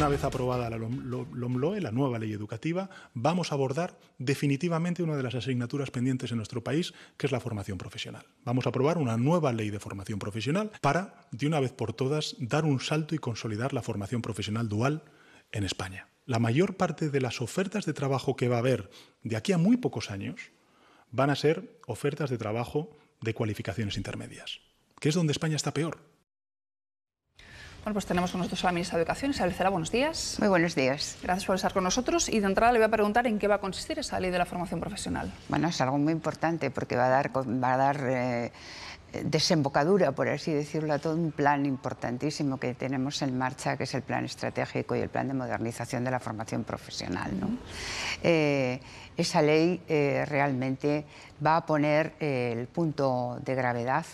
una vez aprobada la LOMLOE, la nueva ley educativa, vamos a abordar definitivamente una de las asignaturas pendientes en nuestro país, que es la formación profesional. Vamos a aprobar una nueva ley de formación profesional para, de una vez por todas, dar un salto y consolidar la formación profesional dual en España. La mayor parte de las ofertas de trabajo que va a haber de aquí a muy pocos años van a ser ofertas de trabajo de cualificaciones intermedias, que es donde España está peor. Bueno, pues tenemos con nosotros a la ministra de Educación, Isabel Cera. buenos días. Muy buenos días. Gracias por estar con nosotros y de entrada le voy a preguntar en qué va a consistir esa ley de la formación profesional. Bueno, es algo muy importante porque va a dar... Va a dar eh, desembocadura, por así decirlo, a todo un plan importantísimo que tenemos en marcha, que es el plan estratégico y el plan de modernización de la formación profesional. Eh, esa ley eh, realmente va a poner el punto de gravedad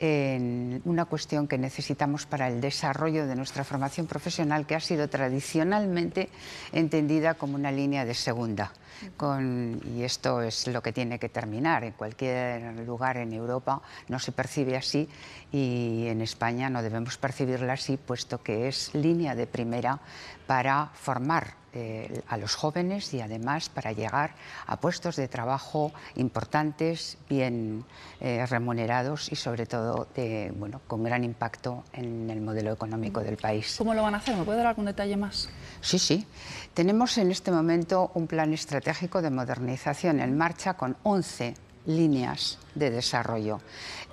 en una cuestión que necesitamos para el desarrollo de nuestra formación profesional, que ha sido tradicionalmente entendida como una línea de segunda. Con, y esto es lo que tiene que terminar. En cualquier lugar en Europa no se percibe así y en España no debemos percibirla así, puesto que es línea de primera para formar eh, a los jóvenes y además para llegar a puestos de trabajo importantes, bien eh, remunerados y sobre todo eh, bueno, con gran impacto en el modelo económico del país. ¿Cómo lo van a hacer? ¿Me puede dar algún detalle más? Sí, sí. Tenemos en este momento un plan estratégico estratégico de modernización en marcha con 11 líneas de desarrollo.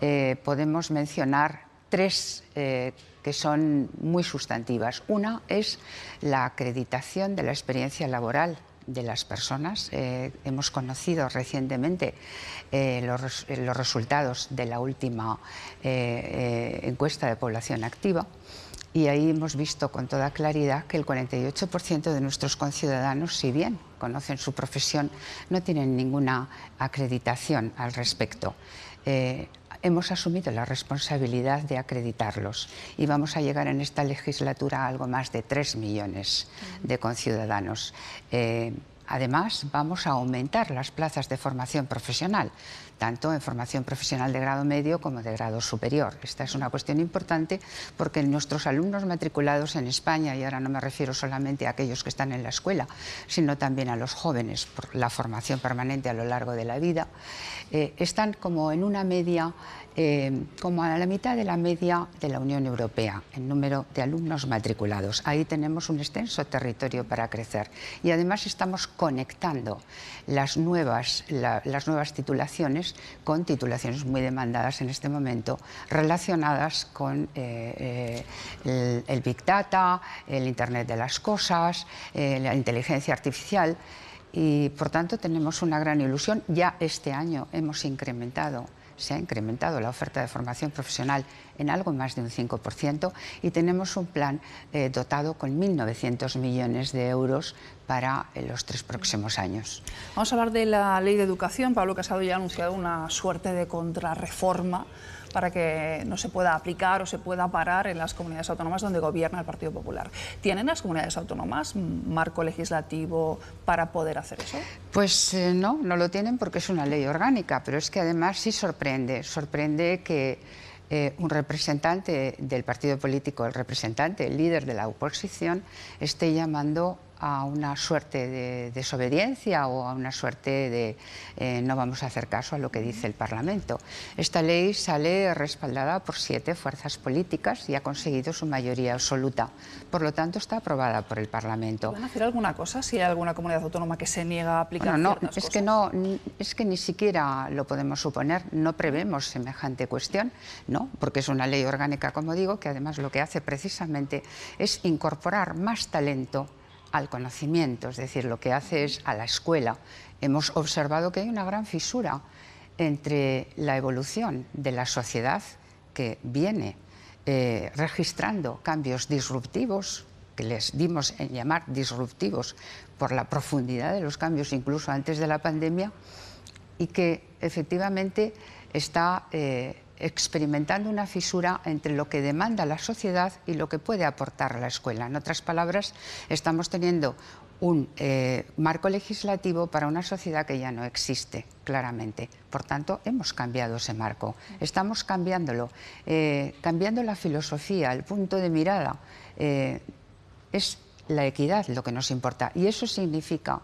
Eh, podemos mencionar tres eh, que son muy sustantivas. Una es la acreditación de la experiencia laboral de las personas. Eh, hemos conocido recientemente los, resultados de la última encuesta de población activa. Y ahí hemos visto con toda claridad que el 48% de nuestros conciudadanos, si bien conocen su profesión, no tienen ninguna acreditación al respecto. Eh, hemos asumido la responsabilidad de acreditarlos y vamos a llegar en esta legislatura a algo más de 3 millones de conciudadanos. Eh, además, vamos a aumentar las plazas de formación profesional tanto en formación profesional de grado medio como de grado superior. Esta es una cuestión importante porque nuestros alumnos matriculados en España, y ahora no me refiero solamente a aquellos que están en la escuela, sino también a los jóvenes por la formación permanente a lo largo de la vida, eh, están como en una media, eh, como a la mitad de la media de la Unión Europea, en número de alumnos matriculados. Ahí tenemos un extenso territorio para crecer y además estamos conectando las nuevas, las nuevas titulaciones con titulaciones muy demandadas en este momento relacionadas con eh, eh, el, Big Data, el Internet de las Cosas, eh, la inteligencia artificial. Y por tanto tenemos una gran ilusión. Ya este año hemos incrementado se ha incrementado la oferta de formación profesional en algo más de un 5% y tenemos un plan eh, dotado con 1.900 millones de euros para eh, los tres próximos años. Vamos a hablar de la ley de educación. Pablo Casado ya ha anunciado una suerte de contrarreforma para que no se pueda aplicar o se pueda parar en las comunidades autónomas donde gobierna el Partido Popular. ¿Tienen las comunidades autónomas marco legislativo para poder hacer eso? Pues eh, no, no lo tienen porque es una ley orgánica, pero es que además sí sorprende, sorprende que eh, un representante del partido político, el representante, el líder de la oposición, esté llamando a una suerte de desobediencia o a una suerte de eh, no vamos a hacer caso a lo que dice el Parlamento. Esta ley sale respaldada por siete fuerzas políticas y ha conseguido su mayoría absoluta. Por lo tanto, está aprobada por el Parlamento. ¿Van a hacer alguna cosa si hay alguna comunidad autónoma que se niega a aplicar no, es Que no, es que ni siquiera lo podemos suponer, no prevemos semejante cuestión, no, porque es una ley orgánica, como digo, que además lo que hace precisamente es incorporar más talento al conocimiento, es decir, lo que hace es a la escuela. Hemos observado que hay una gran fisura entre la evolución de la sociedad que viene eh, registrando cambios disruptivos, que les dimos en llamar disruptivos por la profundidad de los cambios incluso antes de la pandemia, y que efectivamente está eh, experimentando una fisura entre lo que demanda la sociedad y lo que puede aportar la escuela. En otras palabras, estamos teniendo un eh, marco legislativo para una sociedad que ya no existe, claramente. Por tanto, hemos cambiado ese marco, estamos cambiándolo, eh, cambiando la filosofía, el punto de mirada. Eh, es la equidad lo que nos importa y eso significa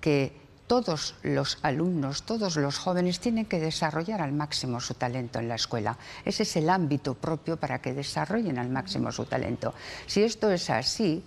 que todos los alumnos, todos los jóvenes tienen que desarrollar al máximo su talento en la escuela. Ese es el ámbito propio para que desarrollen al máximo su talento. Si esto es así,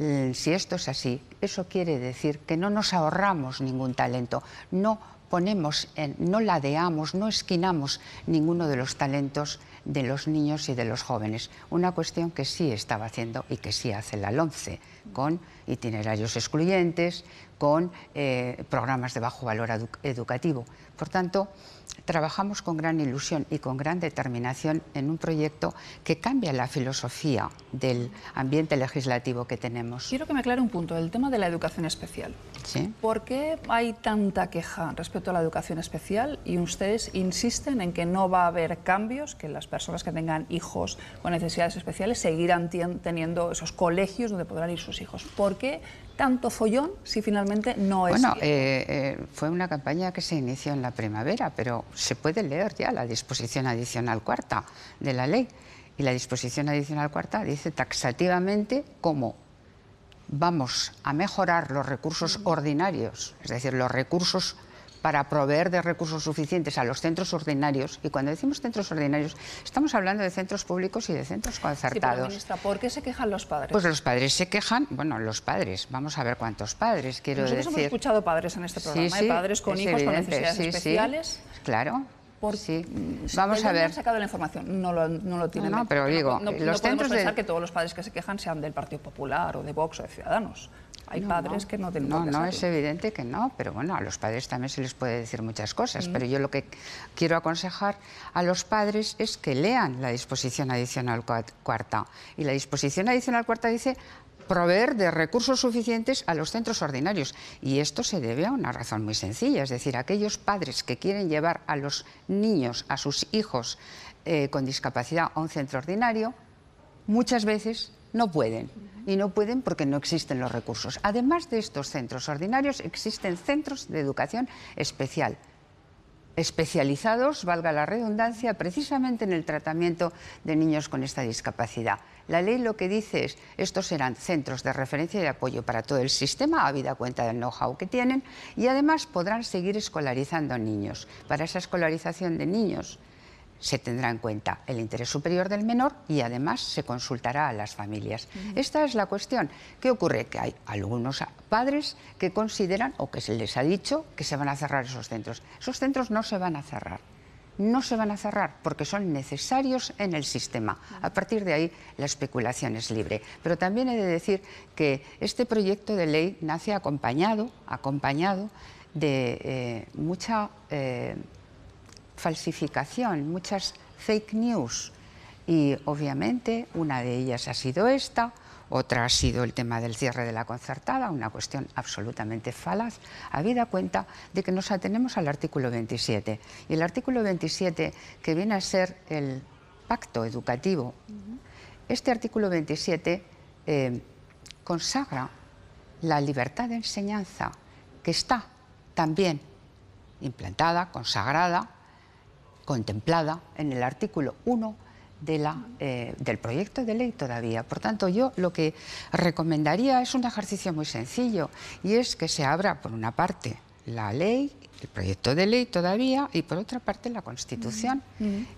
mm, si esto es así, eso quiere decir que no nos ahorramos ningún talento, no ponemos, no ladeamos, no esquinamos ninguno de los talentos de los niños y de los jóvenes, una cuestión que sí estaba haciendo y que sí hace la LONCE, con itinerarios excluyentes, con eh, programas de bajo valor educativo. Por tanto, trabajamos con gran ilusión y con gran determinación en un proyecto que cambia la filosofía del ambiente legislativo que tenemos. Quiero que me aclare un punto, el tema de la educación especial. ¿Por qué hay tanta queja respecto a la educación especial y ustedes insisten en que no va a haber cambios, que las personas que tengan hijos con necesidades especiales seguirán teniendo esos colegios donde podrán ir sus hijos? ¿Por qué tanto follón si finalmente no es... Bueno, eh, eh, fue una campaña que se inició en la primavera, pero se puede leer ya la disposición adicional cuarta de la ley. Y la disposición adicional cuarta dice taxativamente cómo vamos a mejorar los recursos ordinarios, es decir, los recursos para proveer de recursos suficientes a los centros ordinarios, y cuando decimos centros ordinarios, estamos hablando de centros públicos y de centros concertados. Sí, ministra, ¿por qué se quejan los padres? Pues los padres se quejan, bueno, los padres, vamos a ver cuántos padres, quiero Nosotros decir. hemos escuchado padres en este programa, ¿eh? padres con hijos con necesidades especiales. claro, por sí, vamos a ver. han sacado la información, no lo, no tienen. No, pero digo, no, pensar que todos los padres que se quejan sean del Partido Popular o de Vox o de Ciudadanos. Hay padres que no tienen No, no, es evidente que no, pero bueno, a los padres también se les puede decir muchas cosas, mm. pero yo lo que quiero aconsejar a los padres es que lean la disposición adicional cuarta. Y la disposición adicional cuarta dice proveer de recursos suficientes a los centros ordinarios. Y esto se debe a una razón muy sencilla, es decir, aquellos padres que quieren llevar a los niños, a sus hijos eh, con discapacidad a un centro ordinario, muchas veces no pueden. Y no pueden porque no existen los recursos. Además de estos centros ordinarios, existen centros de educación especial especializados, valga la redundancia, precisamente en el tratamiento de niños con esta discapacidad. La ley lo que dice es, estos serán centros de referencia y de apoyo para todo el sistema, habida cuenta del know-how que tienen, y además podrán seguir escolarizando niños. Para esa escolarización de niños se tendrá en cuenta el interés superior del menor y además se consultará a las familias. Esta es la cuestión. ¿Qué ocurre? Que hay algunos padres que consideran o que se les ha dicho que se van a cerrar esos centros. Esos centros no se van a cerrar. No se van a cerrar porque son necesarios en el sistema. A partir de ahí la especulación es libre. Pero también he de decir que este proyecto de ley nace acompañado, acompañado de eh, mucha... Eh, falsificación, muchas fake news. Y obviamente una de ellas ha sido esta, otra ha sido el tema del cierre de la concertada, una cuestión absolutamente falaz, habida cuenta de que nos atenemos al artículo 27. Y el artículo 27, que viene a ser el pacto educativo, este artículo 27 eh, consagra la libertad de enseñanza que está también implantada, consagrada contemplada en el artículo 1 de la, eh, del proyecto de ley todavía. Por tanto, yo lo que recomendaría es un ejercicio muy sencillo y es que se abra, por una parte, la ley, el proyecto de ley todavía y por otra parte la Constitución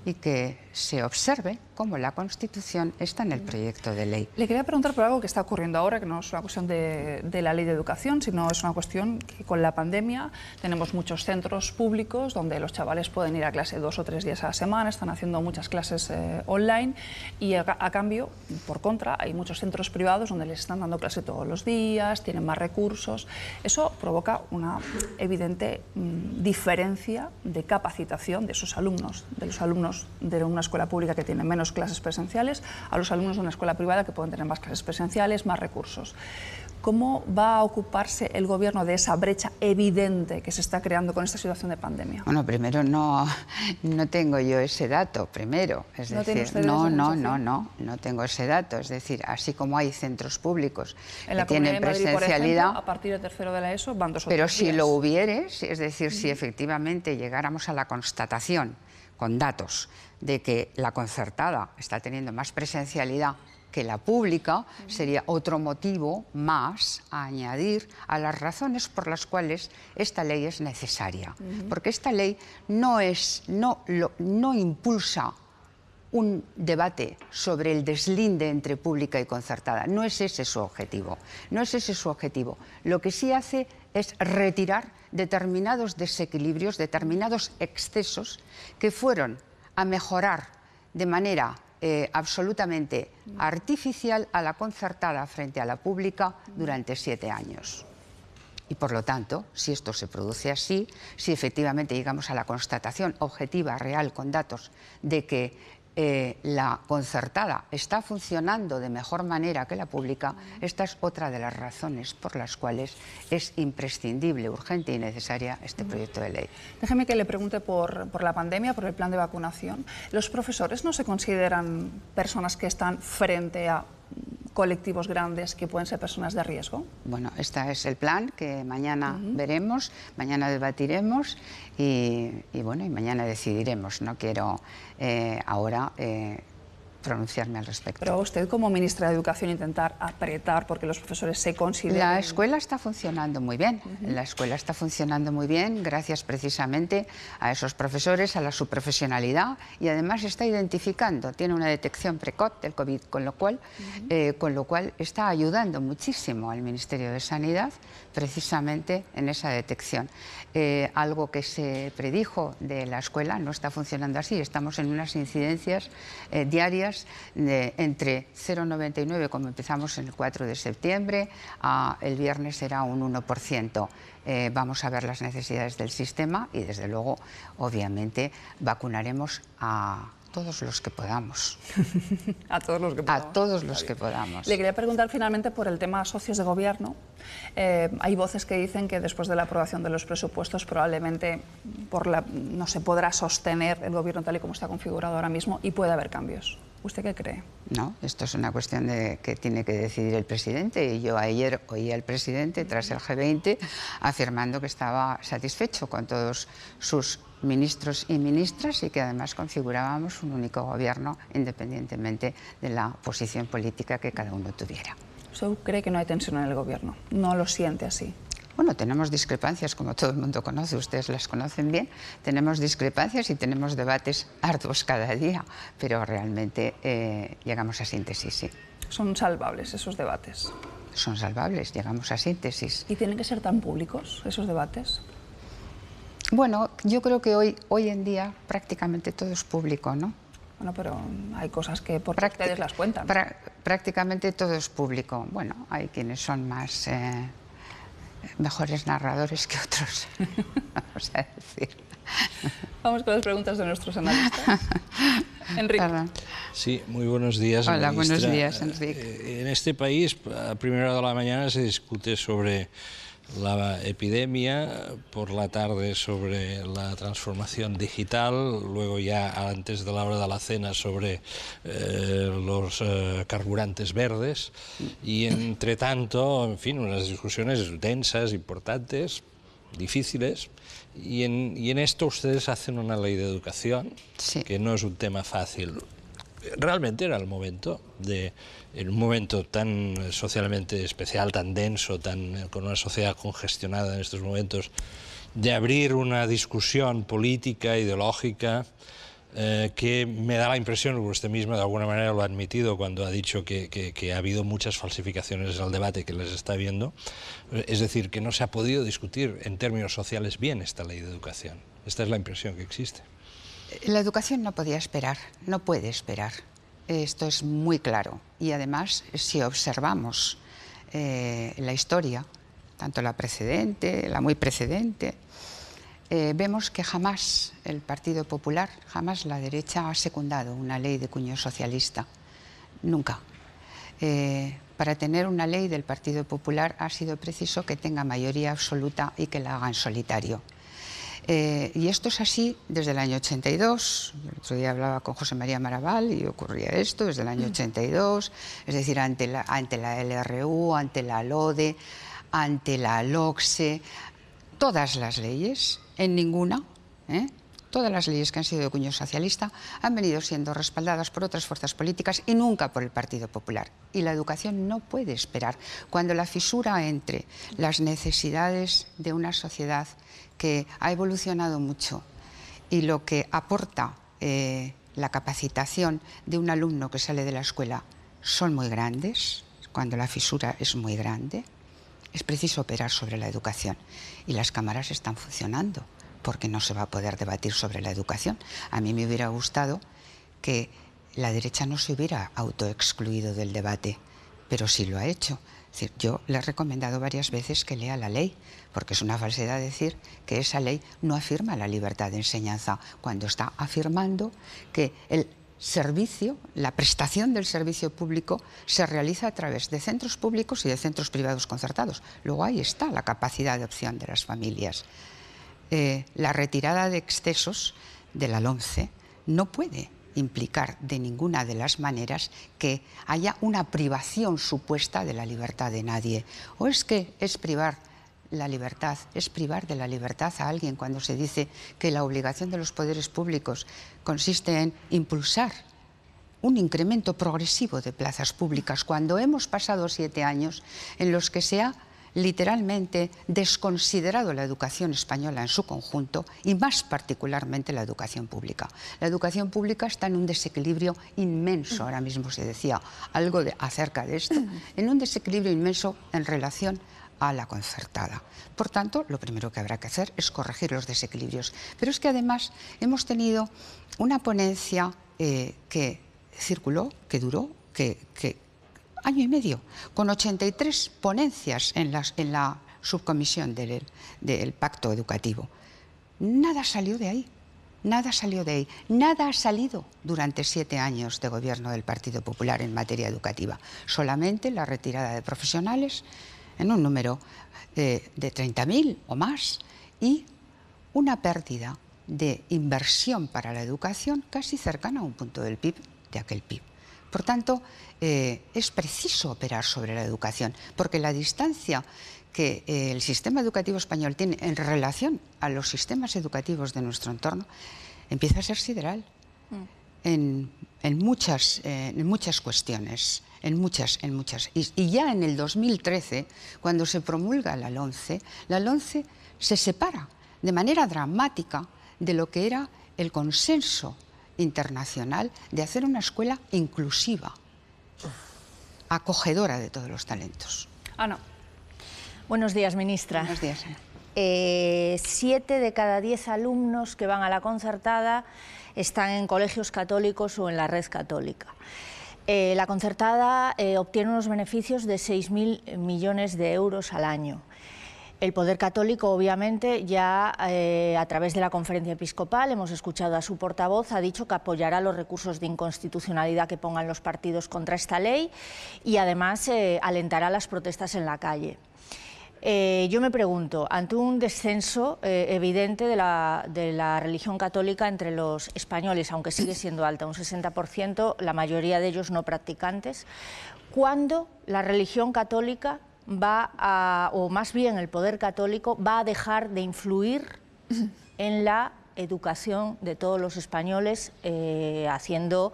y que se observe cómo la Constitución está en el proyecto de ley. Le quería preguntar por algo que está ocurriendo ahora, que no es una cuestión de, la ley de educación, sino es una cuestión que con la pandemia tenemos muchos centros públicos donde los chavales pueden ir a clase dos o tres días a la semana, están haciendo muchas clases eh, online y a cambio, por contra, hay muchos centros privados donde les están dando clase todos los días, tienen más recursos. Eso provoca una evidente mm, diferencia de capacitación de esos alumnos, de los alumnos de una escuela pública que tienen menos clases presenciales a los alumnos de una escuela privada que pueden tener más clases presenciales, más recursos. ¿Cómo va a ocuparse el Gobierno de esa brecha evidente que se está creando con esta situación de pandemia? Bueno, primero no, no tengo yo ese dato, primero. Es ¿No decir, no, no, no, no, no tengo ese dato. Es decir, así como hay centros públicos en la que tienen presencialidad. a partir del tercero de la ESO van dos o Pero si lo hubieres, es decir, si efectivamente llegáramos a la constatación con datos de que la concertada está teniendo más presencialidad que la pública sería otro motivo más a añadir a las razones por las cuales esta ley es necesaria. Porque esta ley no, es, no, no impulsa un debate sobre el deslinde entre pública y concertada. No es ese su objetivo. No es ese su objetivo. Lo que sí hace es retirar determinados desequilibrios, determinados excesos que fueron a mejorar de manera eh, absolutamente artificial a la concertada frente a la pública durante siete años. Y por lo tanto, si esto se produce así, si efectivamente llegamos a la constatación objetiva, real, con datos, de que eh, la concertada está funcionando de mejor manera que la pública, esta es otra de las razones por las cuales es imprescindible, urgente y necesaria este proyecto de ley. Déjeme que le pregunte por, por la pandemia, por el plan de vacunación. ¿Los profesores no se consideran personas que están frente a colectivos grandes que pueden ser personas de riesgo? Bueno, este es el plan que mañana veremos, mañana debatiremos y, bueno, y mañana decidiremos. No quiero eh, ahora eh, pronunciarme al respecto. Pero usted como ministra de Educación intentar apretar porque los profesores se consideran... La escuela está funcionando muy bien, la escuela está funcionando muy bien gracias precisamente a esos profesores, a la su profesionalidad y además está identificando, tiene una detección precoz del COVID, con lo cual, eh, con lo cual está ayudando muchísimo al Ministerio de Sanidad precisamente en esa detección. Eh, algo que se predijo de la escuela no está funcionando así, estamos en unas incidencias eh, diarias de, entre 0,99 como empezamos en el 4 de septiembre, el viernes será un 1%. Eh, vamos a ver las necesidades del sistema y desde luego, obviamente, vacunaremos a todos los que podamos. a todos los que podamos. A todos los que podamos. Le quería preguntar finalmente por el tema socios de gobierno. Eh, hay voces que dicen que después de la aprobación de los presupuestos probablemente por la, no se podrá sostener el gobierno tal y como está configurado ahora mismo y puede haber cambios. ¿Usted qué cree? No, esto es una cuestión de, que tiene que decidir el presidente. Y yo ayer oí al presidente, tras el G20, afirmando que estaba satisfecho con todos sus ministros y ministras y que además configurábamos un único gobierno independientemente de la posición política que cada uno tuviera. ¿Usted cree que no hay tensión en el gobierno? ¿No lo siente así? Bueno, tenemos discrepancias, como todo el mundo conoce, ustedes las conocen bien, tenemos discrepancias y tenemos debates arduos cada día, pero realmente eh, llegamos a síntesis, sí. Son salvables esos debates. Son salvables, llegamos a síntesis. ¿Y tienen que ser tan públicos esos debates? Bueno, yo creo que hoy, hoy en día prácticamente todo es público, ¿no? Bueno, pero hay cosas que por Practic ustedes las cuentan. prácticamente todo es público. Bueno, hay quienes son más... Eh, mejores narradores que otros, vamos a decir. Vamos con las preguntas de nuestros analistas. Enrique. Sí, muy buenos días. Hola, buenos días, Enrique. Eh, en este país, a primera hora de la mañana, se discute sobre la epidemia, por la tarde sobre la transformación digital, luego ya antes de la hora de la cena sobre eh, los eh, carburantes verdes y entre tanto, en fin, unas discusiones densas, importantes, difíciles. Y en, y en esto ustedes hacen una ley de educación, que no es un tema fácil. Realmente era el momento de en un momento tan eh, socialmente especial, tan denso, tan, eh, con una sociedad congestionada en estos momentos, de abrir una discusión política, ideológica, eh, que me da la impresión, usted mismo de alguna manera lo ha admitido cuando ha dicho que, que ha habido muchas falsificaciones al debate que les está viendo, es decir, que no se ha podido discutir en términos sociales bien esta ley de educación. Esta es la impresión que existe. La educación no podía esperar, no puede esperar. Esto es muy claro. Y además, si observamos eh, la historia, tanto la precedente, la muy precedente, eh, vemos que jamás el Partido Popular, jamás la derecha ha secundado una ley de cuño socialista. Nunca. Eh, para tener una ley del Partido Popular ha sido preciso que tenga mayoría absoluta y que la hagan solitario. Eh, y esto es así desde el año 82. El otro día hablaba con José María Maraval y ocurría esto desde el año 82. Mm. Es decir, ante la, ante la LRU, ante la LODE, ante la LOCSE, todas las leyes, en ninguna ¿eh? Todas las leyes que han sido de cuño socialista han venido siendo respaldadas por otras fuerzas políticas y nunca por el Partido Popular. Y la educación no puede esperar. Cuando la fisura entre las necesidades de una sociedad que ha evolucionado mucho y lo que aporta eh, la capacitación de un alumno que sale de la escuela son muy grandes, cuando la fisura es muy grande, es preciso operar sobre la educación y las cámaras están funcionando porque no se va a poder debatir sobre la educación. A mí me hubiera gustado que la derecha no se hubiera autoexcluido del debate, pero sí lo ha hecho. yo le he recomendado varias veces que lea la ley, porque es una falsedad decir que esa ley no afirma la libertad de enseñanza, cuando está afirmando que el servicio, la prestación del servicio público se realiza a través de centros públicos y de centros privados concertados. Luego ahí está la capacidad de opción de las familias. Eh, la retirada de excesos de la no puede implicar de ninguna de las maneras que haya una privación supuesta de la libertad de nadie. O es que es privar la libertad, es privar de la libertad a alguien cuando se dice que la obligación de los poderes públicos consiste en impulsar un incremento progresivo de plazas públicas, cuando hemos pasado siete años en los que se ha literalmente desconsiderado la educación española en su conjunto y más particularmente la educación pública. La educación pública está en un desequilibrio inmenso, ahora mismo se decía algo acerca de esto, en un desequilibrio inmenso en relación a la concertada. Por tanto, lo primero que habrá que hacer es corregir los desequilibrios. Pero es que además hemos tenido una ponencia eh, que circuló, que duró, que, que año y medio, con 83 ponencias en, las, en la subcomisión del, pacto educativo. Nada salió de ahí, nada salió de ahí, nada ha salido durante siete años de gobierno del Partido Popular en materia educativa, solamente la retirada de profesionales en un número eh, de 30.000 o más y una pérdida de inversión para la educación casi cercana a un punto del PIB de aquel PIB. Por tanto, eh, es preciso operar sobre la educación, porque la distancia que eh, el sistema educativo español tiene en relación a los sistemas educativos de nuestro entorno empieza a ser sideral mm. eh, en, muchas, cuestiones, en muchas, en muchas. Y, y, ya en el 2013, cuando se promulga la LONCE, la LONCE se separa de manera dramática de lo que era el consenso internacional de hacer una escuela inclusiva, acogedora de todos los talentos. Ana. Ah, Buenos días, ministra. Buenos días, eh, siete de cada diez alumnos que van a la concertada están en colegios católicos o en la red católica. Eh, la concertada eh, obtiene unos beneficios de 6.000 millones de euros al año. El Poder Católico, obviamente, ya eh, a través de la conferencia episcopal, hemos escuchado a su portavoz, ha dicho que apoyará los recursos de inconstitucionalidad que pongan los partidos contra esta ley y además eh, alentará las protestas en la calle. Eh, yo me pregunto, ante un descenso evidente de la, de la, religión católica entre los españoles, aunque sigue siendo alta, un 60%, la mayoría de ellos no practicantes, ¿cuándo la religión católica va a, o más bien el poder católico, va a dejar de influir en la educación de todos los españoles, eh, haciendo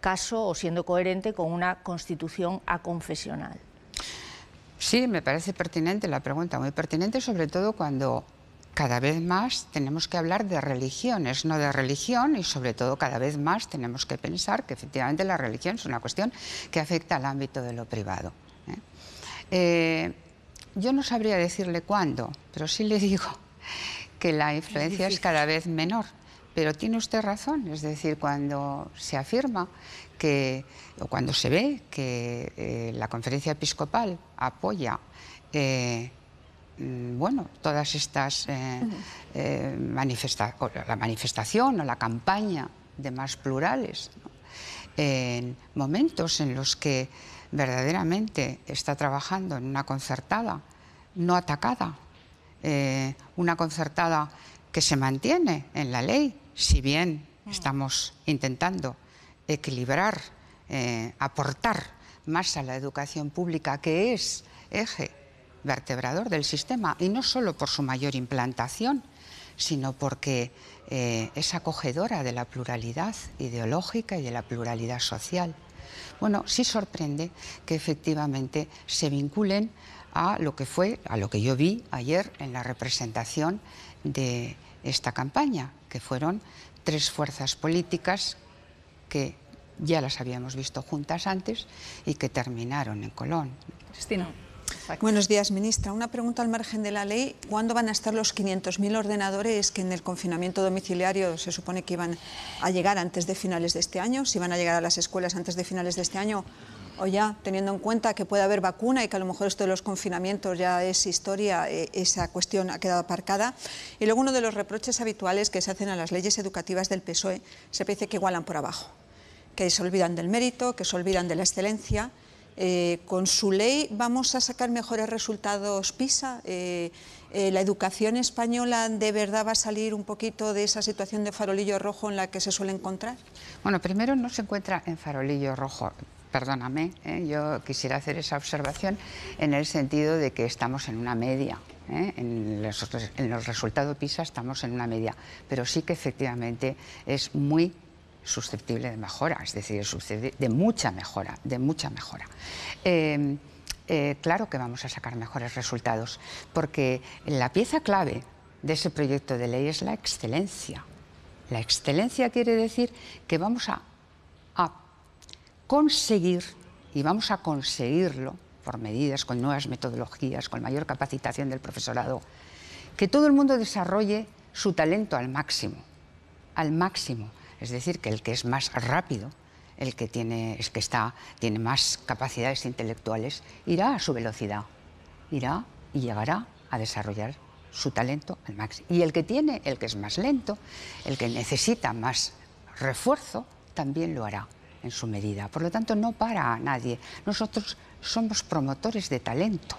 caso o siendo coherente con una constitución aconfesional. Sí, me parece pertinente la pregunta, muy pertinente, sobre todo cuando cada vez más tenemos que hablar de religiones, no de religión, y sobre todo cada vez más tenemos que pensar que efectivamente la religión es una cuestión que afecta al ámbito de lo privado. ¿eh? Eh, yo no sabría decirle cuándo, pero sí le digo que la influencia es, cada vez menor. Pero tiene usted razón, es decir, cuando se afirma que, o cuando se ve que eh, la conferencia episcopal apoya eh, mm, bueno, todas estas eh, la manifestación o la campaña de más plurales, en momentos en los que verdaderamente está trabajando en una concertada, no atacada, eh, una concertada que se mantiene en la ley, si bien mm. estamos intentando equilibrar, eh, aportar más a la educación pública, que es eje vertebrador del sistema, y no solo por su mayor implantación, sino porque eh, es acogedora de la pluralidad ideológica y de la pluralidad social. Bueno, sí sorprende que efectivamente se vinculen a lo que fue, a lo que yo vi ayer en la representación de esta campaña, que fueron tres fuerzas políticas que ya las habíamos visto juntas antes y que terminaron en Colón. Buenos días, ministra. Una pregunta al margen de la ley. ¿Cuándo van a estar los 500.000 ordenadores que en el confinamiento domiciliario se supone que iban a llegar antes de finales de este año? ¿Si van a llegar a las escuelas antes de finales de este año? O ya, teniendo en cuenta que puede haber vacuna y que a lo mejor esto de los confinamientos ya es historia, eh, esa cuestión ha quedado aparcada. Y luego uno de los reproches habituales que se hacen a las leyes educativas del PSOE, se parece que igualan por abajo, que se olvidan del mérito, que se olvidan de la excelencia. Eh, con su ley vamos a sacar mejores resultados PISA. Eh, eh, la educación española de verdad va a salir un poquito de esa situación de farolillo rojo en la que se suele encontrar. Bueno, primero no se encuentra en farolillo rojo perdóname, yo quisiera hacer esa observación en el sentido de que estamos en una media. En, los, en los resultados PISA estamos en una media, pero sí que efectivamente es muy susceptible de mejora, es decir, de mucha mejora, de mucha mejora. Eh, eh, claro que vamos a sacar mejores resultados, porque la pieza clave de ese proyecto de ley es la excelencia. La excelencia quiere decir que vamos a conseguir, y vamos a conseguirlo por medidas, con nuevas metodologías, con mayor capacitación del profesorado, que todo el mundo desarrolle su talento al máximo, al máximo, es decir, que el que es más rápido, el que, tiene, es que está, tiene más capacidades intelectuales, irá a su velocidad, irá y llegará a desarrollar su talento al máximo. Y el que tiene, el que es más lento, el que necesita más refuerzo, también lo hará en su medida. Por lo tanto, no para a nadie. Nosotros somos promotores de talento.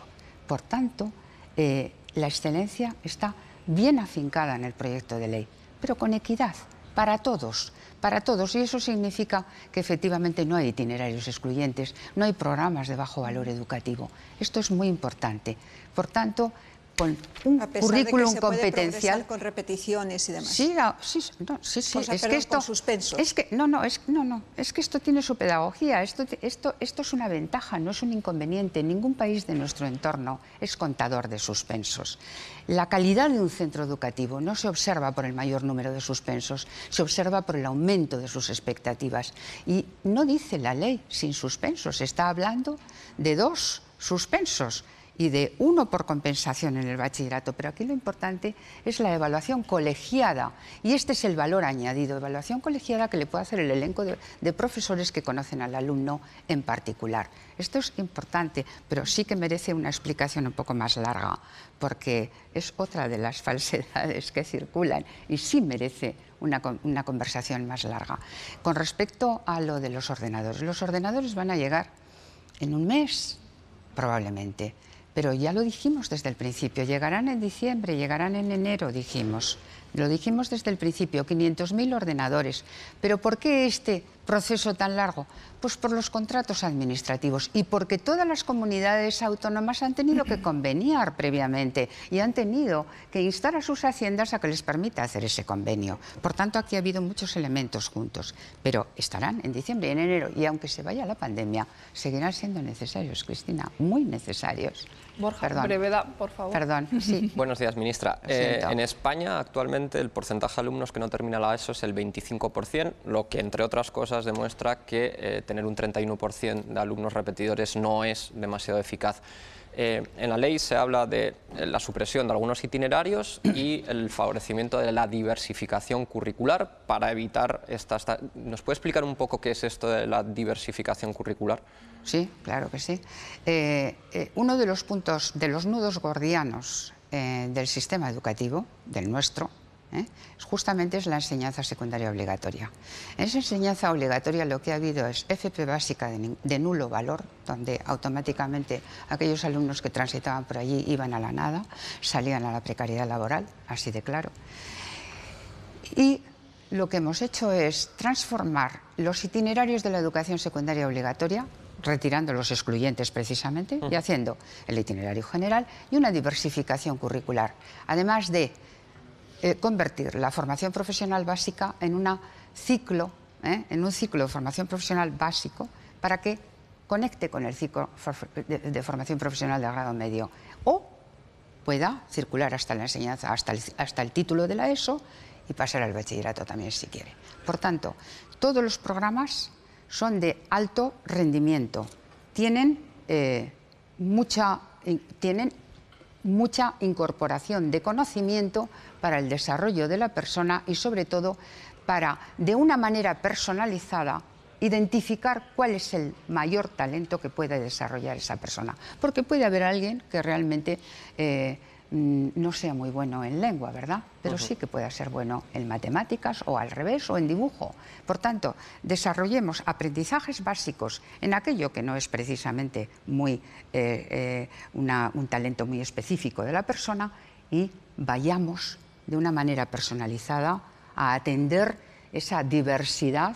Por tanto, eh, la excelencia está bien afincada en el proyecto de ley, pero con equidad para todos, para todos. Y eso significa que efectivamente no hay itinerarios excluyentes, no hay programas de bajo valor educativo. Esto es muy importante. Por tanto, con un currículum competencial. con repeticiones y demás. Sí, sí, no, sí, es que esto, suspenso. Es que, no, no, es, no, no, es que esto tiene su pedagogía, esto, esto, esto es una ventaja, no es un inconveniente. Ningún país de nuestro entorno es contador de suspensos. La calidad de un centro educativo no se observa por el mayor número de suspensos, se observa por el aumento de sus expectativas. Y no dice la ley sin suspensos, está hablando de dos suspensos y de uno por compensación en el bachillerato, pero aquí lo importante es la evaluación colegiada y este es el valor añadido, evaluación colegiada que le puede hacer el elenco de, profesores que conocen al alumno en particular. Esto es importante, pero sí que merece una explicación un poco más larga, porque es otra de las falsedades que circulan y sí merece una, conversación más larga. Con respecto a lo de los ordenadores, los ordenadores van a llegar en un mes, probablemente. Pero ya lo dijimos desde el principio, llegarán en diciembre, llegarán en enero, dijimos. Lo dijimos desde el principio, 500.000 ordenadores. Pero ¿por qué este proceso tan largo? Pues por los contratos administrativos y porque todas las comunidades autónomas han tenido que conveniar previamente y han tenido que instar a sus haciendas a que les permita hacer ese convenio. Por tanto, aquí ha habido muchos elementos juntos, pero estarán en diciembre y en enero y aunque se vaya la pandemia, seguirán siendo necesarios, Cristina, muy necesarios. Borja, Perdón. brevedad, por favor. Perdón, sí. Buenos días, ministra. Eh, en España, actualmente, el porcentaje de alumnos que no termina la ESO es el 25%, lo que, entre otras cosas, demuestra que eh, tener un 31% de alumnos repetidores no es demasiado eficaz. Eh, en la ley se habla de eh, la supresión de algunos itinerarios y el favorecimiento de la diversificación curricular para evitar estas... Esta... ¿Nos puede explicar un poco qué es esto de la diversificación curricular? Sí, claro que sí. uno de los puntos, de los nudos gordianos del sistema educativo, del nuestro, ¿eh? justamente es la enseñanza secundaria obligatoria. En esa enseñanza obligatoria lo que ha habido es FP básica de, nulo valor, donde automáticamente aquellos alumnos que transitaban por allí iban a la nada, salían a la precariedad laboral, así de claro. Y lo que hemos hecho es transformar los itinerarios de la educación secundaria obligatoria retirando los excluyentes precisamente y haciendo el itinerario general y una diversificación curricular, además de eh, convertir la formación profesional básica en, ciclo, ¿eh? en un ciclo de formación profesional básico para que conecte con el ciclo de, formación profesional de grado medio o pueda circular hasta la enseñanza, hasta el, hasta el título de la ESO y pasar al bachillerato también si quiere. Por tanto, todos los programas son de alto rendimiento, tienen eh, mucha, tienen mucha incorporación de conocimiento para el desarrollo de la persona y sobre todo para, de una manera personalizada, identificar cuál es el mayor talento que puede desarrollar esa persona. Porque puede haber alguien que realmente eh, Mm, no sea muy bueno en lengua, ¿verdad? Pero sí que pueda ser bueno en matemáticas o al revés o en dibujo. Por tanto, desarrollemos aprendizajes básicos en aquello que no es precisamente muy, eh, eh, un talento muy específico de la persona y vayamos de una manera personalizada a atender esa diversidad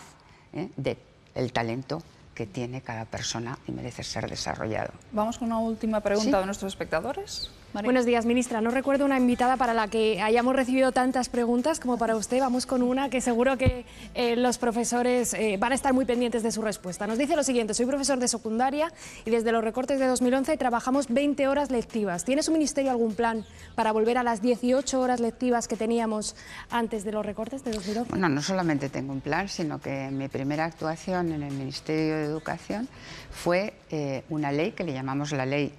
¿eh? del talento que tiene cada persona y merece ser desarrollado. Vamos con una última pregunta de nuestros espectadores. Buenos días, ministra. No recuerdo una invitada para la que hayamos recibido tantas preguntas como para usted. Vamos con una que seguro que eh, los profesores eh, van a estar muy pendientes de su respuesta. Nos dice lo siguiente, soy profesor de secundaria y desde los recortes de 2011 trabajamos 20 horas lectivas. ¿Tiene su ministerio algún plan para volver a las 18 horas lectivas que teníamos antes de los recortes de 2011? Bueno, no solamente tengo un plan, sino que mi primera actuación en el Ministerio de Educación fue eh, una ley que le llamamos la ley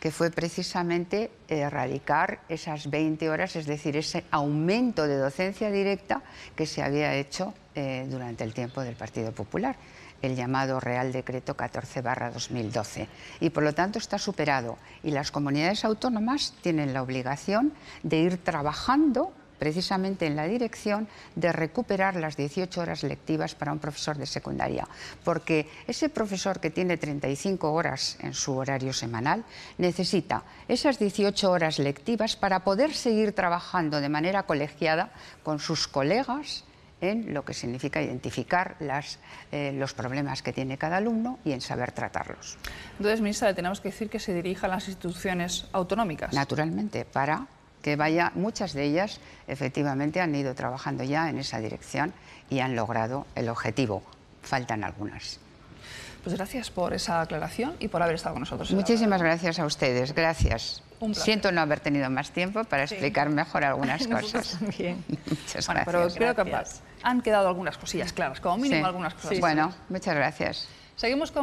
que fue precisamente eh, erradicar esas 20 horas, es decir, ese aumento de docencia directa que se había hecho eh, durante el tiempo del Partido Popular, el llamado Real Decreto 14-2012. Y por lo tanto está superado. Y las comunidades autónomas tienen la obligación de ir trabajando precisamente en la dirección de recuperar las 18 horas lectivas para un profesor de secundaria, porque ese profesor que tiene 35 horas en su horario semanal necesita esas 18 horas lectivas para poder seguir trabajando de manera colegiada con sus colegas en lo que significa identificar eh, los problemas que tiene cada alumno y en saber tratarlos. Entonces, ministra, tenemos que decir que se dirija a las instituciones autonómicas. Naturalmente, para que vaya, muchas de ellas efectivamente han ido trabajando ya en esa dirección y han logrado el objetivo. Faltan algunas. Pues gracias por esa aclaración y por haber estado con nosotros. Muchísimas gracias a ustedes, gracias. Siento no haber tenido más tiempo para explicar mejor algunas cosas. También. muchas gracias. Pero creo que han quedado algunas cosillas claras, como mínimo algunas cosas. bueno, muchas gracias. Seguimos con